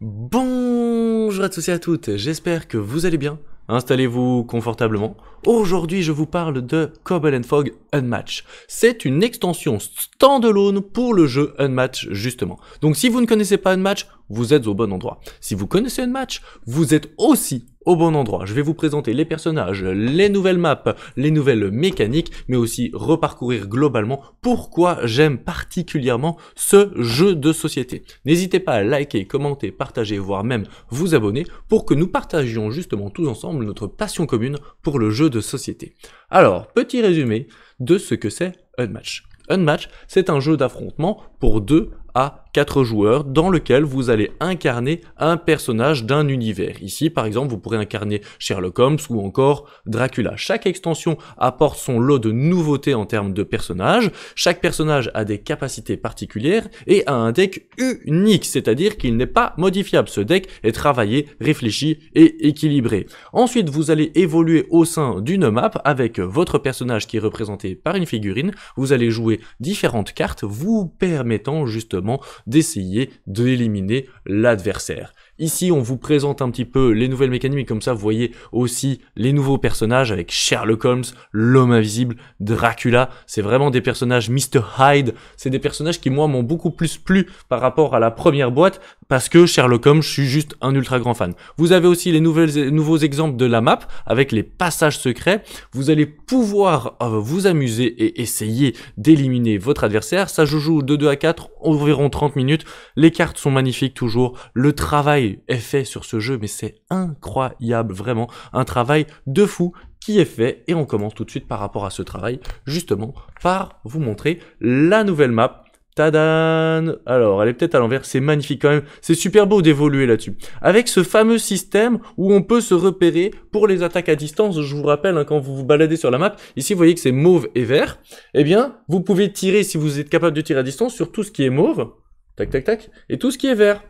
Bonjour à tous et à toutes, j'espère que vous allez bien, installez-vous confortablement. Aujourd'hui je vous parle de Cobble and Fog Unmatch. C'est une extension standalone pour le jeu Unmatch justement. Donc si vous ne connaissez pas Unmatch, vous êtes au bon endroit. Si vous connaissez Unmatch, vous êtes aussi au bon endroit. Je vais vous présenter les personnages, les nouvelles maps, les nouvelles mécaniques, mais aussi reparcourir globalement pourquoi j'aime particulièrement ce jeu de société. N'hésitez pas à liker, commenter, partager, voire même vous abonner pour que nous partagions justement tous ensemble notre passion commune pour le jeu de société. Alors, petit résumé de ce que c'est Unmatch. Unmatch, c'est un jeu d'affrontement pour deux à 4 joueurs dans lequel vous allez incarner un personnage d'un univers. Ici, par exemple, vous pourrez incarner Sherlock Holmes ou encore Dracula. Chaque extension apporte son lot de nouveautés en termes de personnages. Chaque personnage a des capacités particulières et a un deck unique, c'est-à-dire qu'il n'est pas modifiable. Ce deck est travaillé, réfléchi et équilibré. Ensuite, vous allez évoluer au sein d'une map avec votre personnage qui est représenté par une figurine. Vous allez jouer différentes cartes vous permettant justement d'essayer d'éliminer l'adversaire. Ici, on vous présente un petit peu les nouvelles mécaniques, comme ça vous voyez aussi les nouveaux personnages avec Sherlock Holmes, l'homme invisible, Dracula, c'est vraiment des personnages Mr. Hyde, c'est des personnages qui moi m'ont beaucoup plus plu par rapport à la première boîte, parce que Sherlock Holmes, je suis juste un ultra grand fan. Vous avez aussi les nouvelles, nouveaux exemples de la map avec les passages secrets. Vous allez pouvoir euh, vous amuser et essayer d'éliminer votre adversaire. Ça je joue de 2 à 4, environ 30 minutes. Les cartes sont magnifiques toujours. Le travail est fait sur ce jeu, mais c'est incroyable, vraiment. Un travail de fou qui est fait. Et on commence tout de suite par rapport à ce travail, justement, par vous montrer la nouvelle map Tadan Alors, elle est peut-être à l'envers, c'est magnifique quand même. C'est super beau d'évoluer là-dessus. Avec ce fameux système où on peut se repérer pour les attaques à distance, je vous rappelle, hein, quand vous vous baladez sur la map, ici vous voyez que c'est mauve et vert, eh bien, vous pouvez tirer, si vous êtes capable de tirer à distance, sur tout ce qui est mauve, tac tac tac, et tout ce qui est vert.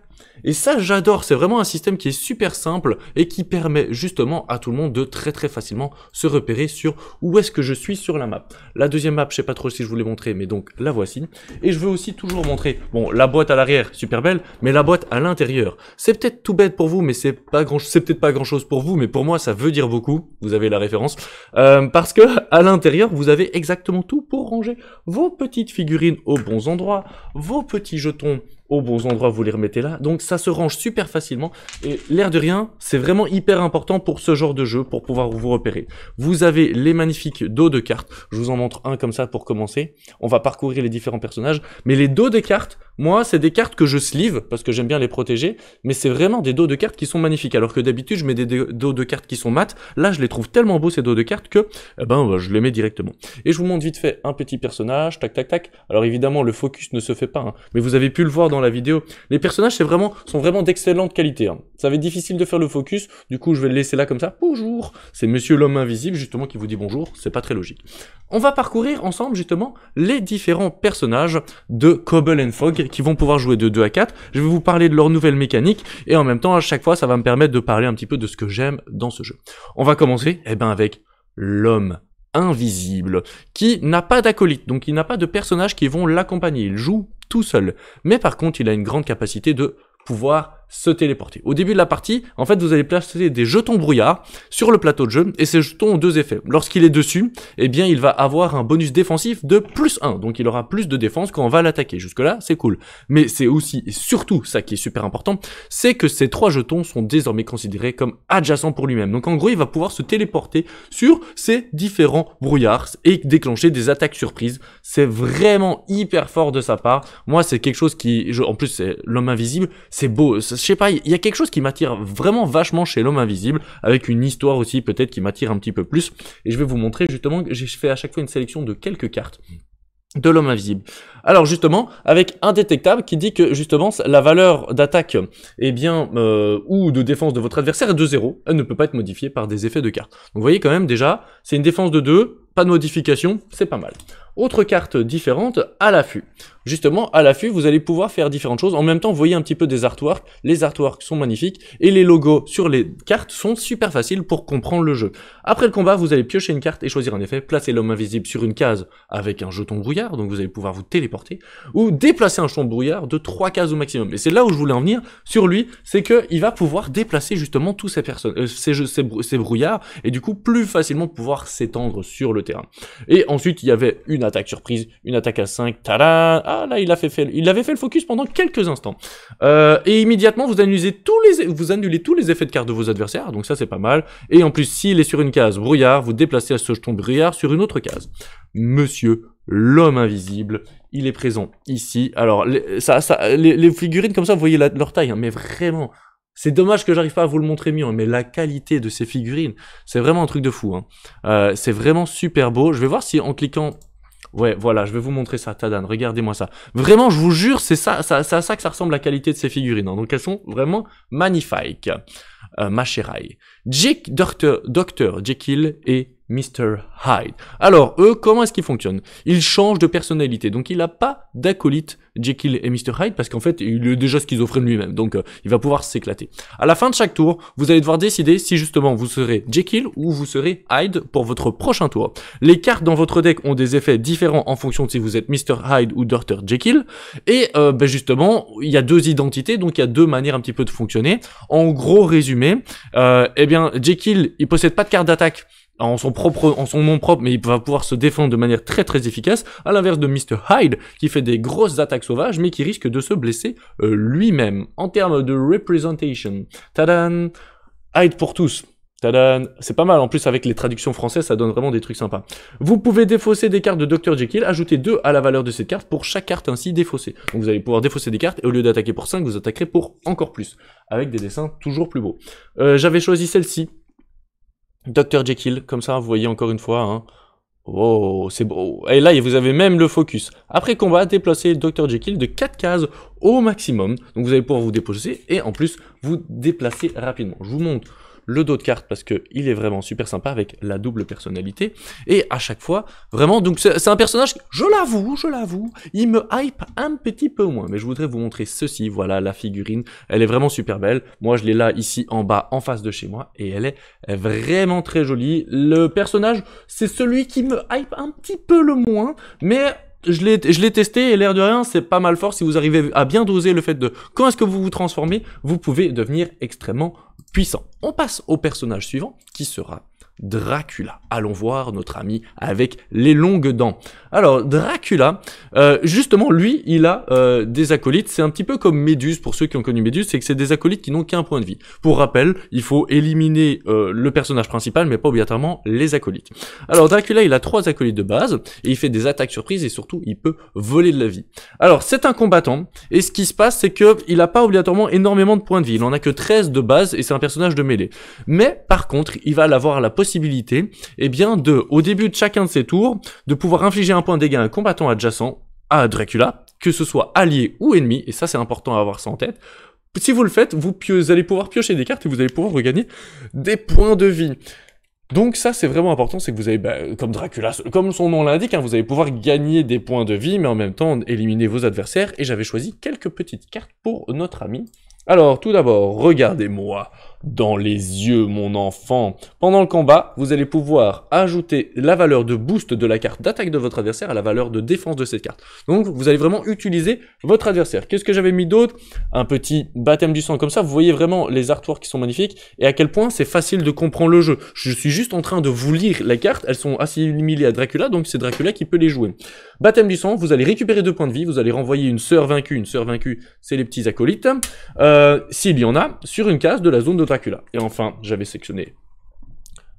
Et ça, j'adore. C'est vraiment un système qui est super simple et qui permet justement à tout le monde de très très facilement se repérer sur où est-ce que je suis sur la map. La deuxième map, je sais pas trop si je voulais montrer, mais donc la voici. Et je veux aussi toujours montrer, bon, la boîte à l'arrière, super belle, mais la boîte à l'intérieur. C'est peut-être tout bête pour vous, mais c'est pas grand, c'est peut-être pas grand chose pour vous, mais pour moi, ça veut dire beaucoup. Vous avez la référence. Euh, parce que à l'intérieur, vous avez exactement tout pour ranger vos petites figurines aux bons endroits, vos petits jetons aux bons endroits, vous les remettez là. Donc ça se range super facilement. Et l'air de rien, c'est vraiment hyper important pour ce genre de jeu, pour pouvoir vous repérer. Vous avez les magnifiques dos de cartes. Je vous en montre un comme ça pour commencer. On va parcourir les différents personnages. Mais les dos de cartes, moi, c'est des cartes que je sleeve, parce que j'aime bien les protéger. Mais c'est vraiment des dos de cartes qui sont magnifiques. Alors que d'habitude, je mets des dos de cartes qui sont mates. Là, je les trouve tellement beaux, ces dos de cartes, que eh ben, bah, je les mets directement. Et je vous montre vite fait un petit personnage. Tac, tac, tac. Alors évidemment, le focus ne se fait pas. Hein. mais vous avez pu le voir dans la vidéo. Les personnages c'est vraiment, sont vraiment d'excellente qualité. Hein. Ça va être difficile de faire le focus, du coup je vais le laisser là comme ça. Bonjour C'est Monsieur l'homme invisible justement qui vous dit bonjour, c'est pas très logique. On va parcourir ensemble justement les différents personnages de Cobble and fog qui vont pouvoir jouer de 2 à 4. Je vais vous parler de leur nouvelle mécanique et en même temps à chaque fois ça va me permettre de parler un petit peu de ce que j'aime dans ce jeu. On va commencer et eh ben, avec l'homme invisible, qui n'a pas d'acolyte, donc il n'a pas de personnages qui vont l'accompagner. Il joue tout seul. Mais par contre, il a une grande capacité de pouvoir se téléporter. Au début de la partie, en fait, vous allez placer des jetons brouillard sur le plateau de jeu et ces jetons ont deux effets. Lorsqu'il est dessus, eh bien, il va avoir un bonus défensif de plus 1, donc il aura plus de défense quand on va l'attaquer. Jusque-là, c'est cool. Mais c'est aussi et surtout ça qui est super important, c'est que ces trois jetons sont désormais considérés comme adjacents pour lui-même. Donc en gros, il va pouvoir se téléporter sur ces différents brouillards et déclencher des attaques surprises. C'est vraiment hyper fort de sa part. Moi, c'est quelque chose qui, en plus, c'est l'homme invisible, c'est beau sais pas, il y a quelque chose qui m'attire vraiment vachement chez l'homme invisible, avec une histoire aussi peut-être qui m'attire un petit peu plus. Et je vais vous montrer justement que j'ai fait à chaque fois une sélection de quelques cartes de l'homme invisible. Alors justement, avec indétectable qui dit que justement la valeur d'attaque et eh bien euh, ou de défense de votre adversaire est de 0, elle ne peut pas être modifiée par des effets de cartes. vous voyez quand même déjà, c'est une défense de 2, pas de modification, c'est pas mal. Autre carte différente, à l'affût. Justement, à l'affût, vous allez pouvoir faire différentes choses. En même temps, vous voyez un petit peu des artworks. Les artworks sont magnifiques et les logos sur les cartes sont super faciles pour comprendre le jeu. Après le combat, vous allez piocher une carte et choisir un effet. Placer l'homme invisible sur une case avec un jeton brouillard, donc vous allez pouvoir vous téléporter, ou déplacer un jeton brouillard de 3 cases au maximum. Et c'est là où je voulais en venir sur lui, c'est qu'il va pouvoir déplacer justement tous ces personnes, euh, ces brouillards, et du coup plus facilement pouvoir s'étendre sur le terrain. Et ensuite, il y avait une attaque surprise, une attaque à 5, tada Ah là, il, a fait, il avait fait le focus pendant quelques instants. Euh, et immédiatement, vous annulez, tous les, vous annulez tous les effets de carte de vos adversaires, donc ça c'est pas mal. Et en plus, s'il est sur une case brouillard, vous déplacez à ce jeton brouillard sur une autre case. Monsieur l'homme invisible, il est présent ici. Alors, les, ça, les, figurines comme ça, vous voyez leur taille, hein, mais vraiment, c'est dommage que j'arrive pas à vous le montrer mieux, hein, mais la qualité de ces figurines, c'est vraiment un truc de fou. Hein. Euh, c'est vraiment super beau. Je vais voir si en cliquant Ouais, voilà, je vais vous montrer ça, Tadan, regardez-moi ça. Vraiment, je vous jure, c'est ça, ça, à ça que ça ressemble la qualité de ces figurines. Hein. Donc elles sont vraiment magnifiques. Euh, chéraille. Jake, Docteur, Docteur Jekyll et Mr. Hyde. Alors, eux, comment est-ce qu'ils fonctionnent Ils changent de personnalité, donc il n'a pas d'acolyte Jekyll et Mr. Hyde, parce qu'en fait, il est déjà schizophrène lui-même, donc euh, il va pouvoir s'éclater. À la fin de chaque tour, vous allez devoir décider si justement vous serez Jekyll ou vous serez Hyde pour votre prochain tour. Les cartes dans votre deck ont des effets différents en fonction de si vous êtes Mr. Hyde ou Dr. Jekyll, et euh, ben, justement, il y a deux identités, donc il y a deux manières un petit peu de fonctionner. En gros résumé, euh, eh bien, Jekyll, il possède pas de carte d'attaque, en son propre, en son nom propre, mais il va pouvoir se défendre de manière très très efficace, à l'inverse de Mr. Hyde, qui fait des grosses attaques sauvages, mais qui risque de se blesser euh, lui-même. En termes de representation, tadan, Hyde pour tous. Tadan, c'est pas mal, en plus avec les traductions françaises, ça donne vraiment des trucs sympas. Vous pouvez défausser des cartes de Dr. Jekyll, ajouter 2 à la valeur de cette carte pour chaque carte ainsi défaussée. Donc vous allez pouvoir défausser des cartes, et au lieu d'attaquer pour 5, vous attaquerez pour encore plus, avec des dessins toujours plus beaux. Euh, j'avais choisi celle-ci, Dr Jekyll, comme ça, vous voyez encore une fois. Hein. Oh, c'est beau. Et là, vous avez même le focus. Après combat, déplacez Dr Jekyll de 4 cases au maximum. Donc vous allez pouvoir vous déposer et en plus, vous déplacer rapidement. Je vous montre le dos de carte parce que il est vraiment super sympa avec la double personnalité. Et à chaque fois, vraiment, donc c'est un personnage, je l'avoue, je l'avoue, il me hype un petit peu moins. Mais je voudrais vous montrer ceci, voilà la figurine, elle est vraiment super belle. Moi je l'ai là ici en bas, en face de chez moi, et elle est vraiment très jolie. Le personnage, c'est celui qui me hype un petit peu le moins, mais je l'ai testé et l'air de rien, c'est pas mal fort si vous arrivez à bien doser le fait de quand est-ce que vous vous transformez, vous pouvez devenir extrêmement puissant. On passe au personnage suivant qui sera Dracula. Allons voir notre ami avec les longues dents. Alors Dracula, euh, justement lui, il a euh, des acolytes. C'est un petit peu comme Méduse pour ceux qui ont connu Méduse, c'est que c'est des acolytes qui n'ont qu'un point de vie. Pour rappel, il faut éliminer euh, le personnage principal, mais pas obligatoirement les acolytes. Alors Dracula, il a trois acolytes de base et il fait des attaques surprises et surtout il peut voler de la vie. Alors c'est un combattant et ce qui se passe, c'est que il pas obligatoirement énormément de points de vie. Il en a que 13 de base et c'est un personnage de mêlée. Mais par contre, il va l'avoir la possibilité possibilité, eh bien, de, au début de chacun de ses tours, de pouvoir infliger un point de dégâts à un combattant adjacent à Dracula, que ce soit allié ou ennemi, et ça c'est important à avoir ça en tête. Si vous le faites, vous, vous allez pouvoir piocher des cartes et vous allez pouvoir regagner des points de vie. Donc ça, c'est vraiment important, c'est que vous avez bah, comme Dracula, comme son nom l'indique, hein, vous allez pouvoir gagner des points de vie, mais en même temps éliminer vos adversaires. Et j'avais choisi quelques petites cartes pour notre ami. Alors, tout d'abord, regardez-moi dans les yeux, mon enfant. Pendant le combat, vous allez pouvoir ajouter la valeur de boost de la carte d'attaque de votre adversaire à la valeur de défense de cette carte. Donc, vous allez vraiment utiliser votre adversaire. Qu'est-ce que j'avais mis d'autre Un petit baptême du sang comme ça. Vous voyez vraiment les artworks qui sont magnifiques et à quel point c'est facile de comprendre le jeu. Je suis juste en train de vous lire les cartes. Elles sont assimilées à Dracula, donc c'est Dracula qui peut les jouer. Baptême du sang, vous allez récupérer deux points de vie. Vous allez renvoyer une sœur vaincue. Une sœur vaincue, c'est les petits acolytes. Euh, s'il y en a, sur une case de la zone de et enfin, j'avais sélectionné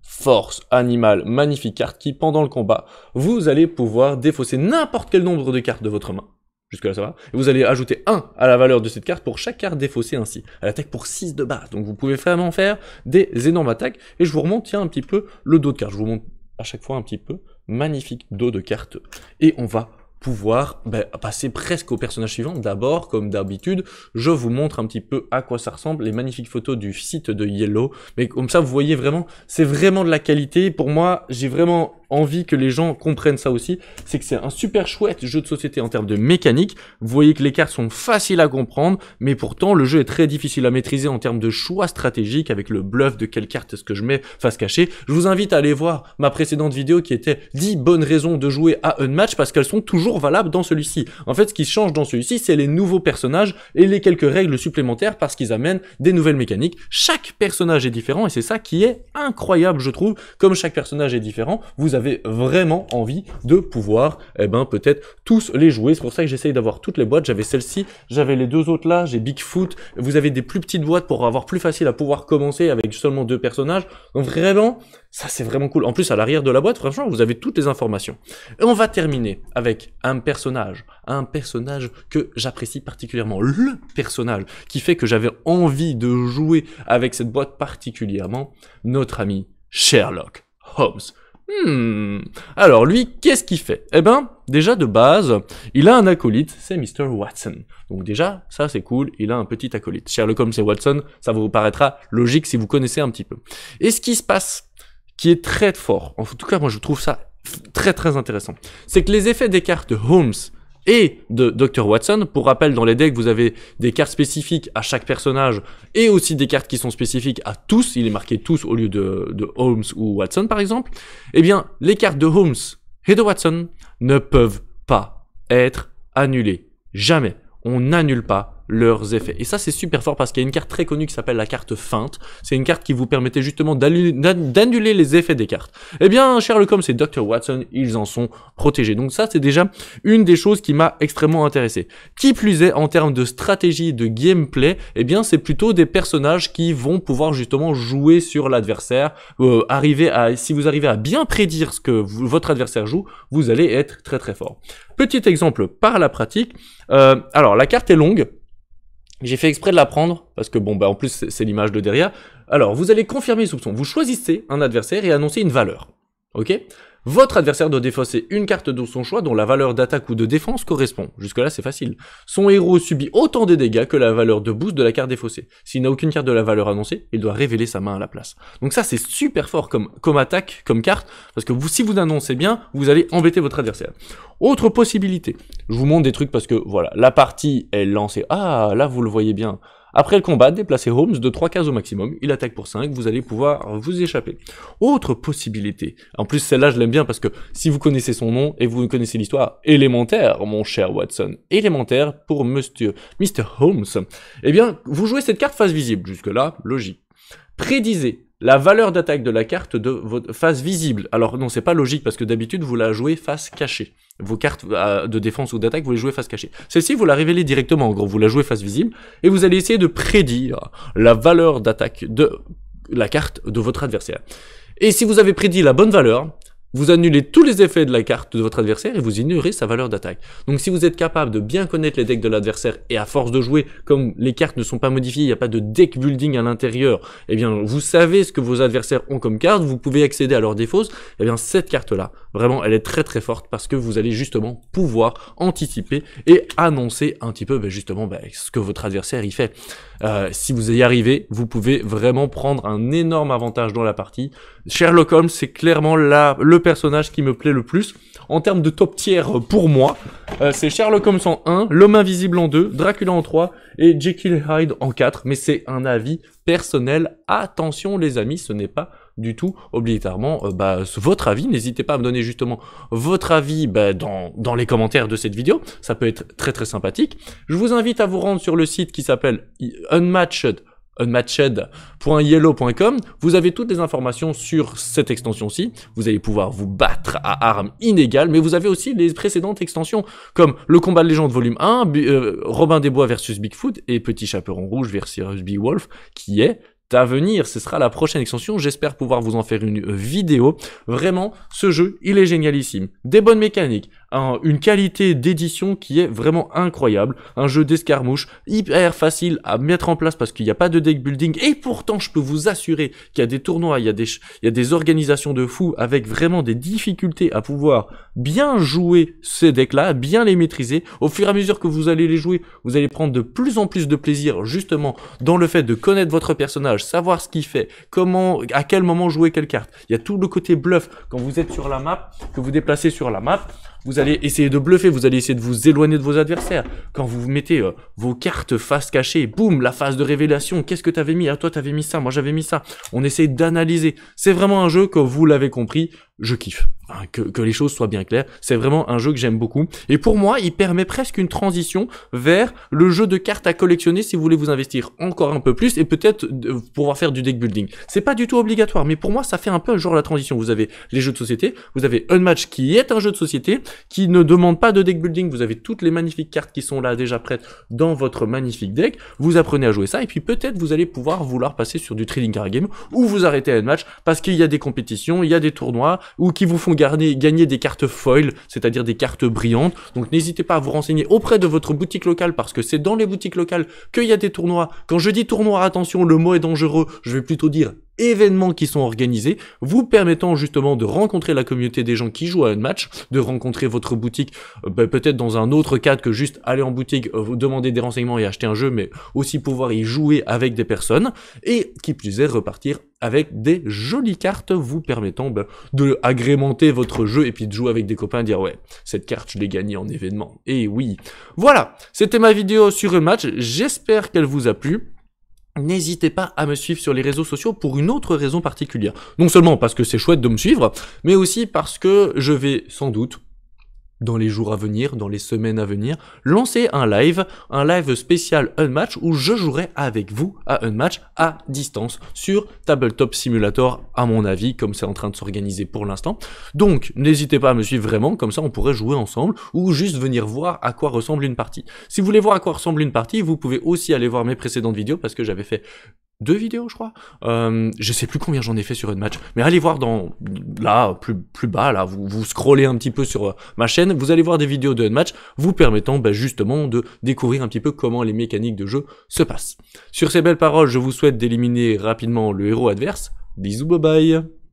Force Animal, magnifique carte qui, pendant le combat, vous allez pouvoir défausser n'importe quel nombre de cartes de votre main. Jusque-là, ça va. Et vous allez ajouter 1 à la valeur de cette carte pour chaque carte défaussée ainsi. Elle attaque pour 6 de base. Donc vous pouvez vraiment faire des énormes attaques. Et je vous remonte, tiens, un petit peu le dos de carte. Je vous montre à chaque fois un petit peu. Magnifique dos de carte. Et on va pouvoir ben, passer presque au personnage suivant. D'abord, comme d'habitude, je vous montre un petit peu à quoi ça ressemble, les magnifiques photos du site de Yellow. Mais comme ça, vous voyez vraiment, c'est vraiment de la qualité. Pour moi, j'ai vraiment envie que les gens comprennent ça aussi, c'est que c'est un super chouette jeu de société en termes de mécanique. Vous voyez que les cartes sont faciles à comprendre, mais pourtant le jeu est très difficile à maîtriser en termes de choix stratégiques avec le bluff de quelle carte est-ce que je mets face cachée. Je vous invite à aller voir ma précédente vidéo qui était 10 bonnes raisons de jouer à un match parce qu'elles sont toujours valable dans celui-ci. En fait, ce qui change dans celui-ci, c'est les nouveaux personnages et les quelques règles supplémentaires parce qu'ils amènent des nouvelles mécaniques. Chaque personnage est différent et c'est ça qui est incroyable, je trouve. Comme chaque personnage est différent, vous avez vraiment envie de pouvoir, eh ben, peut-être tous les jouer. C'est pour ça que j'essaye d'avoir toutes les boîtes. J'avais celle-ci, j'avais les deux autres là, j'ai Bigfoot. Vous avez des plus petites boîtes pour avoir plus facile à pouvoir commencer avec seulement deux personnages. Donc vraiment, ça, c'est vraiment cool. En plus, à l'arrière de la boîte, franchement, vous avez toutes les informations. Et on va terminer avec un personnage. Un personnage que j'apprécie particulièrement. Le personnage qui fait que j'avais envie de jouer avec cette boîte particulièrement. Notre ami Sherlock Holmes. Hmm. Alors lui, qu'est-ce qu'il fait Eh ben, déjà de base, il a un acolyte, c'est Mr. Watson. Donc déjà, ça c'est cool, il a un petit acolyte. Sherlock Holmes et Watson, ça vous paraîtra logique si vous connaissez un petit peu. Et ce qui se passe qui est très fort. En tout cas, moi, je trouve ça très très intéressant. C'est que les effets des cartes de Holmes et de Dr. Watson. Pour rappel, dans les decks, vous avez des cartes spécifiques à chaque personnage et aussi des cartes qui sont spécifiques à tous. Il est marqué tous au lieu de, de Holmes ou Watson, par exemple. Eh bien, les cartes de Holmes et de Watson ne peuvent pas être annulées. Jamais. On n'annule pas leurs effets. Et ça, c'est super fort parce qu'il y a une carte très connue qui s'appelle la carte feinte. C'est une carte qui vous permettait justement d'annuler les effets des cartes. Eh bien, Sherlock Holmes et Dr. Watson, ils en sont protégés. Donc ça, c'est déjà une des choses qui m'a extrêmement intéressé. Qui plus est, en termes de stratégie, de gameplay, eh bien, c'est plutôt des personnages qui vont pouvoir justement jouer sur l'adversaire. Euh, arriver à, si vous arrivez à bien prédire ce que votre adversaire joue, vous allez être très très fort. Petit exemple par la pratique. Euh, alors, la carte est longue. J'ai fait exprès de la prendre, parce que bon, bah en plus c'est l'image de derrière. Alors, vous allez confirmer les soupçons. Vous choisissez un adversaire et annoncez une valeur. Ok votre adversaire doit défausser une carte de son choix dont la valeur d'attaque ou de défense correspond. Jusque-là, c'est facile. Son héros subit autant de dégâts que la valeur de boost de la carte défaussée. S'il n'a aucune carte de la valeur annoncée, il doit révéler sa main à la place. Donc ça, c'est super fort comme, comme attaque, comme carte, parce que vous, si vous annoncez bien, vous allez embêter votre adversaire. Autre possibilité, je vous montre des trucs parce que, voilà, la partie est lancée. Ah, là, vous le voyez bien. Après le combat, déplacez Holmes de 3 cases au maximum, il attaque pour 5, vous allez pouvoir vous échapper. Autre possibilité, en plus celle-là je l'aime bien parce que si vous connaissez son nom et vous connaissez l'histoire élémentaire, mon cher Watson, élémentaire pour Monsieur, Mr. Holmes, eh bien vous jouez cette carte face visible, jusque-là, logique. Prédisez la valeur d'attaque de la carte de votre face visible. Alors non, c'est pas logique parce que d'habitude vous la jouez face cachée. Vos cartes euh, de défense ou d'attaque, vous les jouez face cachée. Celle-ci, vous la révélez directement. En gros, vous la jouez face visible et vous allez essayer de prédire la valeur d'attaque de la carte de votre adversaire. Et si vous avez prédit la bonne valeur, vous annulez tous les effets de la carte de votre adversaire et vous ignorez sa valeur d'attaque. Donc si vous êtes capable de bien connaître les decks de l'adversaire et à force de jouer, comme les cartes ne sont pas modifiées, il n'y a pas de deck building à l'intérieur, eh bien vous savez ce que vos adversaires ont comme carte, vous pouvez accéder à leurs défauts, eh bien cette carte-là, vraiment, elle est très très forte parce que vous allez justement pouvoir anticiper et annoncer un petit peu ben, justement ben, ce que votre adversaire y fait. Euh, si vous y arrivez, vous pouvez vraiment prendre un énorme avantage dans la partie. Sherlock Holmes, c'est clairement là le personnage qui me plaît le plus. En termes de top tiers euh, pour moi, euh, c'est Sherlock Holmes en 1, L'Homme Invisible en 2, Dracula en 3 et Jekyll Hyde en 4. Mais c'est un avis personnel. Attention les amis, ce n'est pas du tout obligatoirement euh, bah, votre avis. N'hésitez pas à me donner justement votre avis bah, dans, dans, les commentaires de cette vidéo. Ça peut être très très sympathique. Je vous invite à vous rendre sur le site qui s'appelle Unmatched Unmatched.yellow.com, vous avez toutes les informations sur cette extension-ci. Vous allez pouvoir vous battre à armes inégales, mais vous avez aussi les précédentes extensions, comme le combat de légende volume 1, euh, Robin des Bois versus Bigfoot et Petit Chaperon Rouge versus Big Wolf, qui est à venir. Ce sera la prochaine extension. J'espère pouvoir vous en faire une vidéo. Vraiment, ce jeu, il est génialissime. Des bonnes mécaniques, une qualité d'édition qui est vraiment incroyable. Un jeu d'escarmouche hyper facile à mettre en place parce qu'il n'y a pas de deck building. Et pourtant, je peux vous assurer qu'il y a des tournois, il y a des, il y a des organisations de fous avec vraiment des difficultés à pouvoir bien jouer ces decks-là, bien les maîtriser. Au fur et à mesure que vous allez les jouer, vous allez prendre de plus en plus de plaisir justement dans le fait de connaître votre personnage, savoir ce qu'il fait, comment, à quel moment jouer quelle carte. Il y a tout le côté bluff quand vous êtes sur la map, que vous déplacez sur la map. Vous allez allez essayer de bluffer, vous allez essayer de vous éloigner de vos adversaires. Quand vous mettez euh, vos cartes face cachée, boum, la phase de révélation, qu'est-ce que t'avais mis Ah toi tu t'avais mis ça, moi j'avais mis ça. On essaye d'analyser. C'est vraiment un jeu que vous l'avez compris, je kiffe que, les choses soient bien claires, c'est vraiment un jeu que j'aime beaucoup. Et pour moi, il permet presque une transition vers le jeu de cartes à collectionner si vous voulez vous investir encore un peu plus et peut-être pouvoir faire du deck building. C'est pas du tout obligatoire, mais pour moi, ça fait un peu un genre la transition. Vous avez les jeux de société, vous avez Unmatch qui est un jeu de société qui ne demande pas de deck building. Vous avez toutes les magnifiques cartes qui sont là déjà prêtes dans votre magnifique deck. Vous apprenez à jouer ça et puis peut-être vous allez pouvoir vouloir passer sur du trading card game ou vous arrêter à Unmatch parce qu'il y a des compétitions, il y a des tournois ou qui vous font gagner des cartes foil, c'est-à-dire des cartes brillantes. Donc n'hésitez pas à vous renseigner auprès de votre boutique locale parce que c'est dans les boutiques locales qu'il y a des tournois. Quand je dis tournoi, attention, le mot est dangereux. Je vais plutôt dire événements qui sont organisés, vous permettant justement de rencontrer la communauté des gens qui jouent à un match, de rencontrer votre boutique euh, ben, peut-être dans un autre cadre que juste aller en boutique, euh, vous demander des renseignements et acheter un jeu, mais aussi pouvoir y jouer avec des personnes, et qui plus est repartir avec des jolies cartes vous permettant ben, de agrémenter votre jeu et puis de jouer avec des copains, dire ouais, cette carte je l'ai gagnée en événement. Et oui, voilà, c'était ma vidéo sur un match, j'espère qu'elle vous a plu. N'hésitez pas à me suivre sur les réseaux sociaux pour une autre raison particulière. Non seulement parce que c'est chouette de me suivre, mais aussi parce que je vais sans doute dans les jours à venir, dans les semaines à venir, lancer un live, un live spécial Unmatch où je jouerai avec vous à Unmatch à distance sur Tabletop Simulator à mon avis, comme c'est en train de s'organiser pour l'instant. Donc n'hésitez pas à me suivre vraiment, comme ça on pourrait jouer ensemble ou juste venir voir à quoi ressemble une partie. Si vous voulez voir à quoi ressemble une partie, vous pouvez aussi aller voir mes précédentes vidéos parce que j'avais fait deux vidéos, je crois. Euh, je sais plus combien j'en ai fait sur une match, mais allez voir dans là plus plus bas là, vous vous scrollez un petit peu sur euh, ma chaîne, vous allez voir des vidéos de match vous permettant bah, justement de découvrir un petit peu comment les mécaniques de jeu se passent. Sur ces belles paroles, je vous souhaite d'éliminer rapidement le héros adverse. Bisous, bye bye.